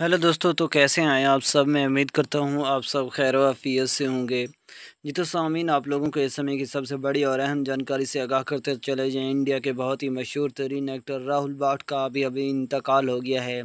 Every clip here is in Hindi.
हेलो दोस्तों तो कैसे आए आप सब मैं उम्मीद करता हूँ आप सब खैर वफ़ीत से होंगे जी तो सामीन आप लोगों को इस समय की सबसे बड़ी और अहम जानकारी से आगाह करते चले जाएँ इंडिया के बहुत ही मशहूर तरीन एक्टर राहुल बाट का अभी अभी इंतकाल हो गया है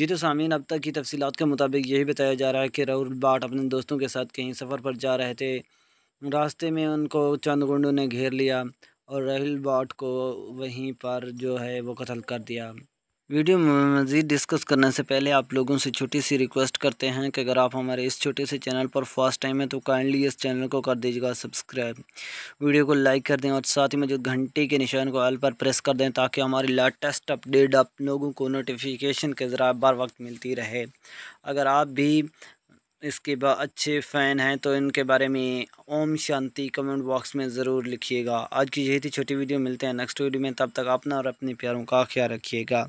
जी तो सामीन अब तक की तफसीत के मुताबिक यही बताया जा रहा है कि राहुल बाट अपने दोस्तों के साथ कहीं सफ़र पर जा रहे थे रास्ते में उनको चंद गुंडों ने घेर लिया और राहुल बाट को वहीं पर जो है वो कतल कर दिया वीडियो में मज़ीद डिस्कस करने से पहले आप लोगों से छोटी सी रिक्वेस्ट करते हैं कि अगर आप हमारे इस छोटे से चैनल पर फर्स्ट टाइम है तो काइंडली इस चैनल को कर दीजिएगा सब्सक्राइब वीडियो को लाइक कर दें और साथ ही में जो घंटे के निशान को आल पर प्रेस कर दें ताकि हमारी लेटेस्ट अपडेट आप लोगों को नोटिफिकेशन के ज़रा बार वक्त मिलती रहे अगर आप भी इसके अच्छे फ़ैन हैं तो इनके बारे में ओम शांति कमेंट बॉक्स में ज़रूर लिखिएगा आज की यही थी छोटी वीडियो मिलते हैं नेक्स्ट वीडियो में तब तक अपना और अपने प्यारों का ख्याल रखिएगा